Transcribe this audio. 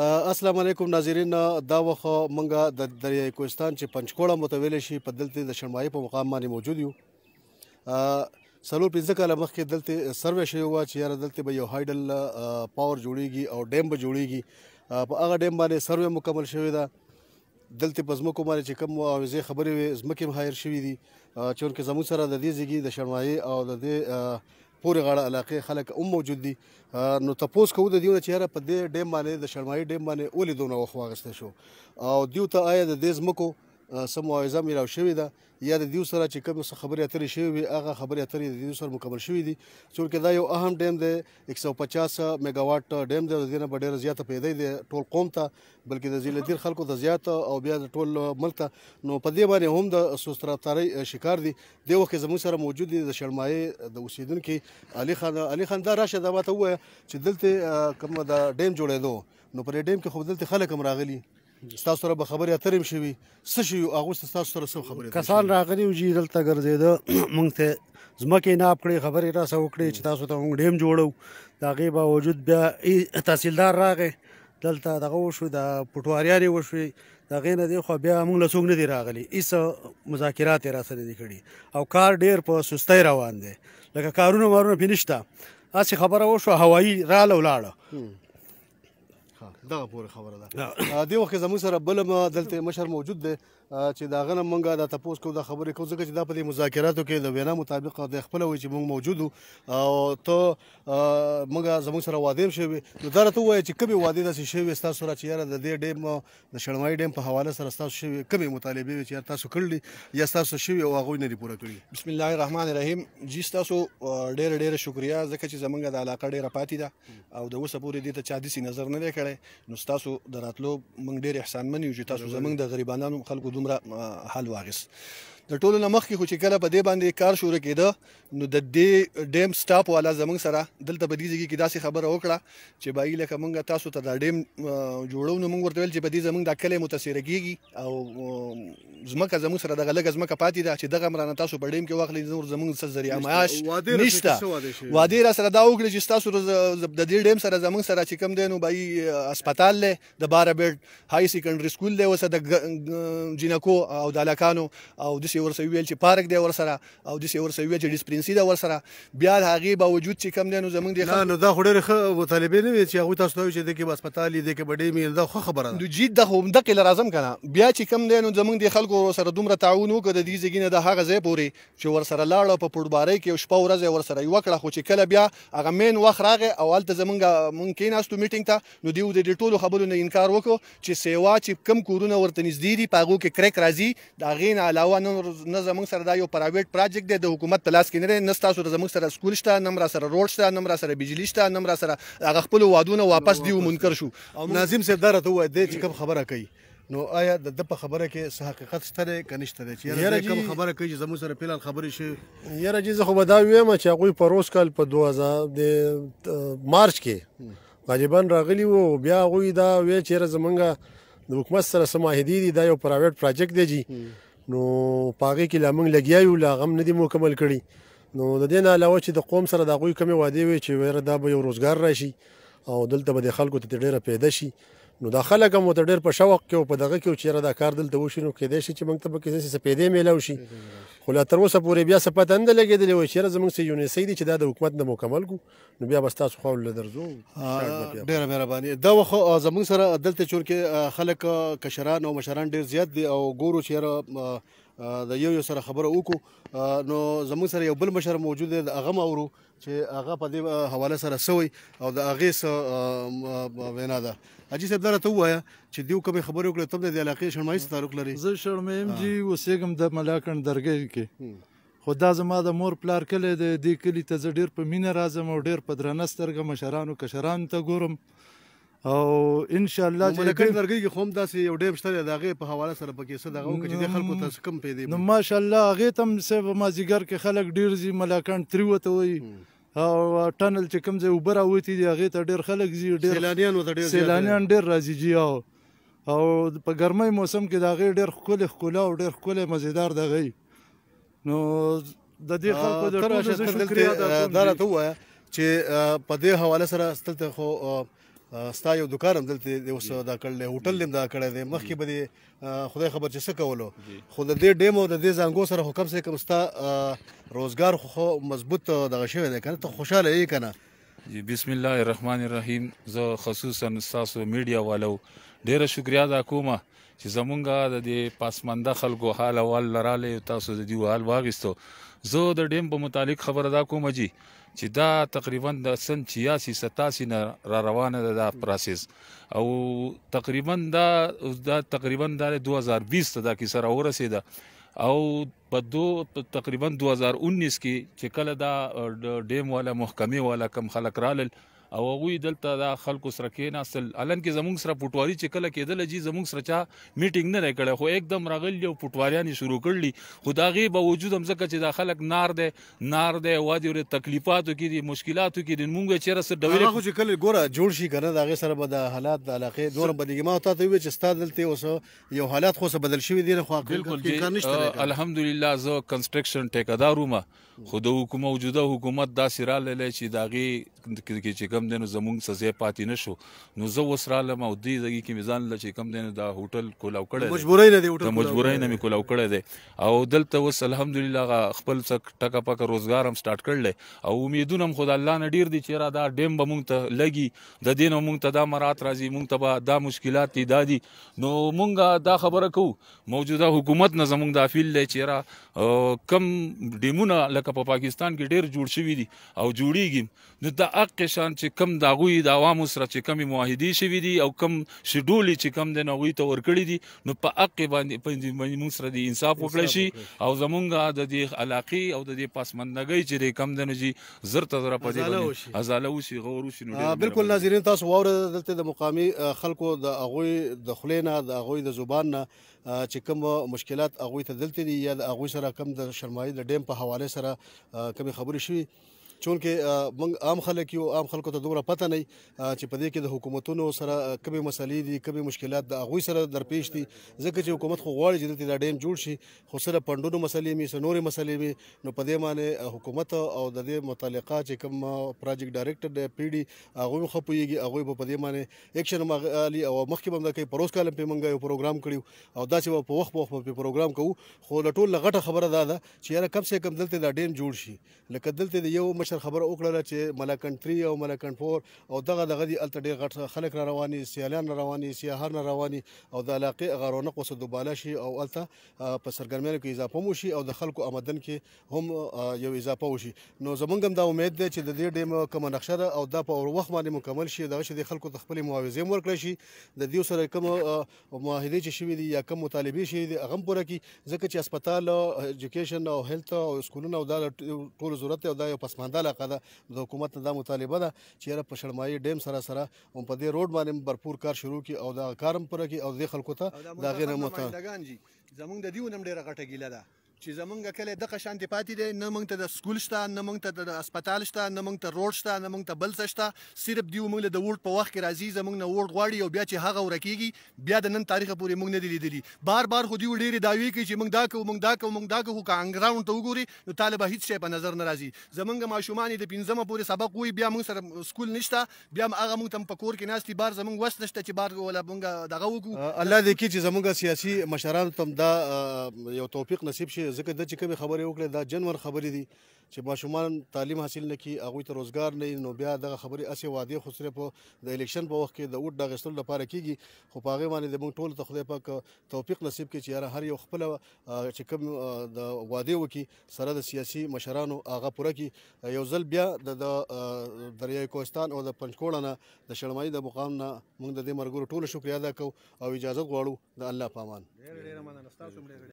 السلام علیکم ناظرین دا وخه مونږه د دریای کوهستان چې پنځکوړه متویل شي په دلته د شمعای په مقام باندې موجود یو سلور پنځه کاله مخکې دلته سروې شوی و چې یاره دلته به یو هایډل پاور جوړیږي او ډیم به جوړیږي په هغه ډیم باندې سروې مکمل شوی ده دلته په زمکو باندې چې کوم اوازې خبرې وي زمکه هم هایر شوی دي چونکه زمو سره د دې زیږي د شمعای او د دې پورې غاړه علاقې خلک هم موجود دي نو تاسو کوو د دیونه چې هر په دې ډیم باندې د شرمای ډیم باندې ولې دونه وخت واغسته شو او دیو ته آیا د دې زمکو سم موعظه مې راو شوې ده یا د دیو سره چې کوم څه خبرې اترې شوې وي هغه خبرې اترې د دیو سره مکمل شوې دي چې دا یو اهم ډیم دی 150 میگاواټ ډیم دی د دې نه ډېر زیاته پیدا دی ټول قوم ته بلکې د زیلدیر خلکو ته زیاته او بیا د ټول ملک ته نو په دې باندې هم د سوستراتاري شکار دي د وخت زموږ سره موجود دي د شړمایې د اوسیدونکو علي خان علي خان دا راشه دا ماته وایي چې دلته کوم دا ډیم جوړېدو نو پر ډیم کې خو دلته خلک هم راغلي ستاسو سره به خبرې اترې هم شوي څه شوي هغه څه ستاسو سره څه خبرې کسان راغلي وو چې دلته ګرځېده موږ ته ځمکې ناب کړې خبرې راسه وکړې چې تاسو ته موږ ډیم جوړو د هغې باوجود بیا تحصیلدار راغی دلته دغه وشو د پټواریارې وشوې د هغې نه دی خو بیا موږ له څوک نه دي راغلي هېڅ مذاکرات یې راسره نه دي کړي او کار ډېر په سستۍ روان دی لکه کارونه مارونه پې نشته هسې خبره وشوه هوایي راله ولاړه ښه دغه پورې خبره ده د وخت زمو سره بل دلته مشر موجود دی چې دا غنه مونږه د تاسو کو د خبرې کو ځکه چې دا په دې مذاکراتو کې د وینا مطابق د خپل وای چې مونږ موجودو او ته مونږه زموږ سره واده شوی نو دا راته وای چې کبه واده د شوی تاسو را چې یاره د دې ډیم د شړمای ډیم په حواله سره تاسو شوی کبه مطالبه وی چې تاسو کړل یا تاسو شوی او هغه نه دی پوره کړی بسم الله الرحمن الرحیم جی تاسو ډیر ډیر شکریا ځکه چې زمونږه د علاقه ډیره پاتې ده او د وسه پورې دې ته چا دسی نظر نه دی کړی نو تاسو دراتلو مونږ ډیر احسان منیو چې تاسو زمونږ د غریبانو خلکو دومره آه، حل واغست د ټولو نه مخکې خو چې کله په دې باندې کار شروع کېده نو د دې ډیم سټاپ والا زمنګ سره دلته په دې ځای کې داسې خبره وکړه چې بای لکه مونږ تاسو ته دا ډیم جوړو نو مونږ ورته ویل چې په دې زمنګ د کلې متاثر کیږي او زمکه زمو سره دغه لګ زمکه پاتې ده چې دغه مرانه تاسو په ډیم کې واخلې نور زمنګ سره ذریعہ معاش نشته وادي را سره دا وکړي چې تاسو د دې ډیم سره زمنګ سره چې کم دینو بای هسپتال له د باربېټ های سیکنډري سکول له وسه د جنکو او د علاقانو او د شي ورسره ویل چې پارک دی ورسره او د شي ورسره ویل چې ډیسپرنسي دی ورسره بیا هغه باوجود چې کم دی نو زمونږ دی نه نو دا خډر خه طالبې نه وي چې هغه تاسو ته چې د کې هسپتال دی کې بډې مې دا خو خبره ده جید د هم د قل رازم کنه بیا چې کم دی نو زمونږ دی خلکو ورسره دومره تعاون وکړه د دې ځګینه د هغه ځای پوري چې ورسره لاړه په پړباري کې شپه ورځ ورسره یو کړه خو چې کله بیا هغه مین وخت راغی او الته زمونږ ممکن استو میټینګ ته نو دیو د ټولو خبرو نه انکار وکړو چې سیوا چې کم کورونه ورته نږدې دي پاغو کې کریک راځي دا غین علاوه نن تاسو نه زمونږ سره دا یو پرایویټ پروجیکټ دی د حکومت په لاس کې نه نه تاسو زمونږ سره سکول شته نه را سره روډ شته نه را سره بجلی شته نه را سره هغه خپل وادونه واپس دی منکر شو ناظم صاحب دا راته وای دی چې کوم خبره کوي نو آیا د په خبره کې څه حقیقت شته کنيشته دی چې یاره کوم خبره کوي چې زموږ سره پیلان خبرې شي یاره چې زه خو به دا ویم چې هغه پروس کال په 2000 د مارچ کې غالبا راغلی وو بیا غوی دا وی چیرې زمونږه د حکومت سره سماهدي دي دا یو پرایوټ پروجیکټ دی جی نو پاغه کې لامن لګیا یو لا غم نه دی مکمل کړي نو د دې نه علاوه چې د قوم سره د غوي کمی وادي وي چې ور دا به یو روزګار راشي او دلته به د خلکو ته ډیره پیدا شي نو دا خلک هم ته ډیر په شوق کې او په دغه کې چې را دا کار دلته وشي نو کې دې شي چې موږ ته به کې څه پیدا میلاو شي خو لا تر اوسه پورې بیا څه پته نه لګېدلې وه چېرې زموږ څه یونیسی دي چې دا د حکومت نه مکمل کړو نو بیا به ستاسو خواو له درځو ډېره مهرباني دا وخت زموږ سره دلته چونکې خلک کشران او مشران ډېر زیات دي او ګورو چېرې د یو یو سره خبره وکړو نو زموږ سره یو بل مشر موجود دی هغه م اورو چې هغه په دې حواله سره سوی او د هغې څه وینا ده حاجي صاحب دا راته ووایه چې دیو کوم خبرې وکړه تم د علاقې شرمایي تعلق لري زه شرمیم جی وسېګم د ملاکن درګې کې خو دا زما د مور پلار کله د دې کلی ته ډیر په مینه راځم او ډیر په درنسترګه مشرانو کشران ته ګورم او ان شاء الله چې ملکن درګي خوم داسې یو ډېر شته دغه په حواله سره پکې څه دغه چې د خلکو تاسو کم پیدا نو ماشاء الله هغه تم سه ما زیګر کې خلک ډېر زی ملکن تری وته وي او ټنل چې کوم ځای وبره وتی دی هغه ته ډېر خلک زی ډېر سیلانیان وته ډېر سیلانیان ډېر راځي جی او او په ګرمۍ موسم کې دا غي ډېر خولي خولا او ډېر خولي مزیدار دا غي نو د دې خلکو د ټولو شکریا دا راته وایي چې په دې حواله سره ستلته خو ستا یو دکان هم دلته اوس دا کړل هوټل هم دا کړی دی مخکې به دې خدای خبر چې څه کولو خو د دې ډیم او د دې زنګو سره خو کم سه کم ستا روزګار خو مضبوط دغه شوی دی که نه ته خوشحاله یې که نه بسم الله الرحمن الرحیم زه خصوصا تاسو میډیا والو ډیره شکریا دا کومه چې زمونږه د دې پاسمنده خلکو حال اول لراله تاسو د دې حال واغستو زه د ډیم په متعلق خبر ادا کوم جی چې دا تقریبا د سن 86 87 نه را روانه ده دا پروسس او تقریبا دا اوس دا تقریبا د 2020 ته دا کی سره ورسېده او په دو تقریبا 2019 کې چې کله دا ډیم والا محکمه والا کم خلک رالل او هغه دلته د خلکو سره کېناستل الان کې زمونږ سره پټواري چې کله کېدل چې زمونږ سره چا میټینګ نه کړي خو एकदम راغلی او پټواریان شروع کړلی خداغي به وجود هم ځکه چې د خلک نار دی نار دی وادي ور تکلیفاتو کې دي مشکلاتو کې دي مونږ چیرې سره ډول خو چې کله ګوره جوړ شي کنه دغه سره به د حالات د علاقې دور بدلېږي ما ته وی چې ستاسو دلته اوس یو حالات خو بدل شوی دي خو بالکل الحمدلله زه کنستراکشن ټیکادارم خو د حکومت موجوده حکومت دا سره للی چې داغي کې چې کوم کم دینو زمونږ څه ځای پاتې نشو نو زه اوس رالم او دې ځای کې میزان ل چې کم دینو دا هوټل کولاو کړی مجبورۍ نه دی هوټل مجبورۍ نه می کولاو کړی دی او دلته اوس الحمدلله خپل څه ټکا پکا روزګار هم سٹارټ کړل او امیدونه هم خدای الله نه ډیر دي چې را دا ډیم به مونږ ته لګي د دین مونږ ته دا مرات راځي مونږ ته دا مشکلات دي دادي نو مونږ دا خبره کوو موجوده حکومت نه زمونږ د افیل لې چیرې کم ډیمونه لکه په پاکستان کې ډیر جوړ شوی دي او جوړیږي نو دا حق شان چې چې کم د هغوی د عوامو سره چې کمې معاهدې شوي دي او کم شډولې چې کم د هغوی ته ورکړي دي نو په حق باندې موږ سره د انصاف وکړی شي او زمونږ د دې علاقې او د دې پاسمندګۍ چې دی کم دی نو چې زر ته زره په دې باندې ازاله وشي غور وشي نو بالکل ناظرین تاسو واوره دلته د مقامي خلکو د هغوی د خولې نه د هغوی د زبان نه چې کوم مشکلات هغوی ته دلته دي یا د هغوی سره کم د شرمایي د ډیم په حواله سره کمی خبرې شوي چونکه موږ عام خلک یو عام خلکو ته دومره پته نه چې په دې کې د حکومتونو سره کمی مسلې دي کمی مشکلات د اغوي سره درپېښ دي ځکه چې حکومت خو غواړي چې د ډیم جوړ شي خو سره پندونو مسلې می سره نورې مسلې می نو په دې باندې حکومت او د دې متعلقه چې کوم پروجیکټ ډایریکټر د پی ډي هغه خو پويږي هغه په دې باندې اکشن مغالي او مخکې بم د کې پروس کالم په منګه یو پروګرام کړیو او دا چې په وخت په وخت په پروګرام کوو خو لټول لغټه خبره ده چې یاره کم سه کم دلته دا ډیم جوړ شي لکه دلته یو مش مشر خبره وکړه چې ملکن 3 او ملکن 4 او دغه دغه دی الته ډیر غټ خلک را رواني سیالان را رواني سیاهر نه رواني او د علاقې غرونق وسو دوباله شي او الته په سرګرمیانو کې اضافه مو شي او د خلکو آمدن کې هم یو اضافه وشي نو زمونږ هم دا امید ده چې د دې ډیم کوم نقشه ده او دا په وخت باندې مکمل شي دغه چې د خلکو د خپل معاوضه ورکړي شي د دې سره کوم معاهده چې شوی دي یا کوم مطالبه شي دي هغه پوره کی ځکه چې هسپتال او اډوکیشن او هیلث او سکولونه او دا ټول ضرورت او دا یو پسماندار علاقه ده د حکومت نه دا مطالبه ده چې را په شړمایي ډیم سره سره هم په دې روډ باندې بھرپور کار شروع کی او دا کارم پره کی او د خلکو ته دا غیر متان زمونږ د دیو نم ډیره غټه ګیله ده چې زمونږ کله د قشان دی پاتې دی نه مونږ ته د سکول شته نه مونږ ته د هسپتال شته نه مونږ ته روډ شته نه مونږ ته بل څه شته صرف دی مونږ د وورډ په وخت کې راځي زمونږ نه وورډ غواړي او بیا چې هغه ورکیږي بیا د نن تاریخ پورې مونږ نه دی لیدلی بار بار خو دی ډېری داوی کوي چې مونږ دا کوو مونږ دا کوو مونږ دا کوو که انګراوند ته وګوري نو طالبه هیڅ شی په نظر نه راځي زمونږ ماشومان د پنځمه پورې سبق وایي بیا مونږ سره سکول نشته بیا هغه مونږ ته په کور کې ناشتي بار زمونږ وس نشته چې بار ولا مونږ دغه وکړو الله دې کې چې زمونږ سیاسي مشرانو تم دا یو توفیق نصیب شي ځکه د چې کوم خبرې وکړې دا جنور خبرې دي چې ماشومان تعلیم حاصل نه کی هغه ته روزګار نه نو بیا دغه خبرې اسې واده خو سره په د الیکشن په وخت کې د وټ دغه ستل لپاره کیږي خو پاغه باندې د مونږ ټول ته خدای پاک توفیق نصیب کړي چې یاره هر یو خپل چې کوم د واده وکي سره د سیاسي مشرانو هغه پوره کی یو ځل بیا د دریای کوستان او د پنځکوړه نه د شړمای د مقام نه مونږ د دې مرګورو ټول شکریا ادا کوو او اجازه غواړو د الله پامان ډیر ډیر مننه تاسو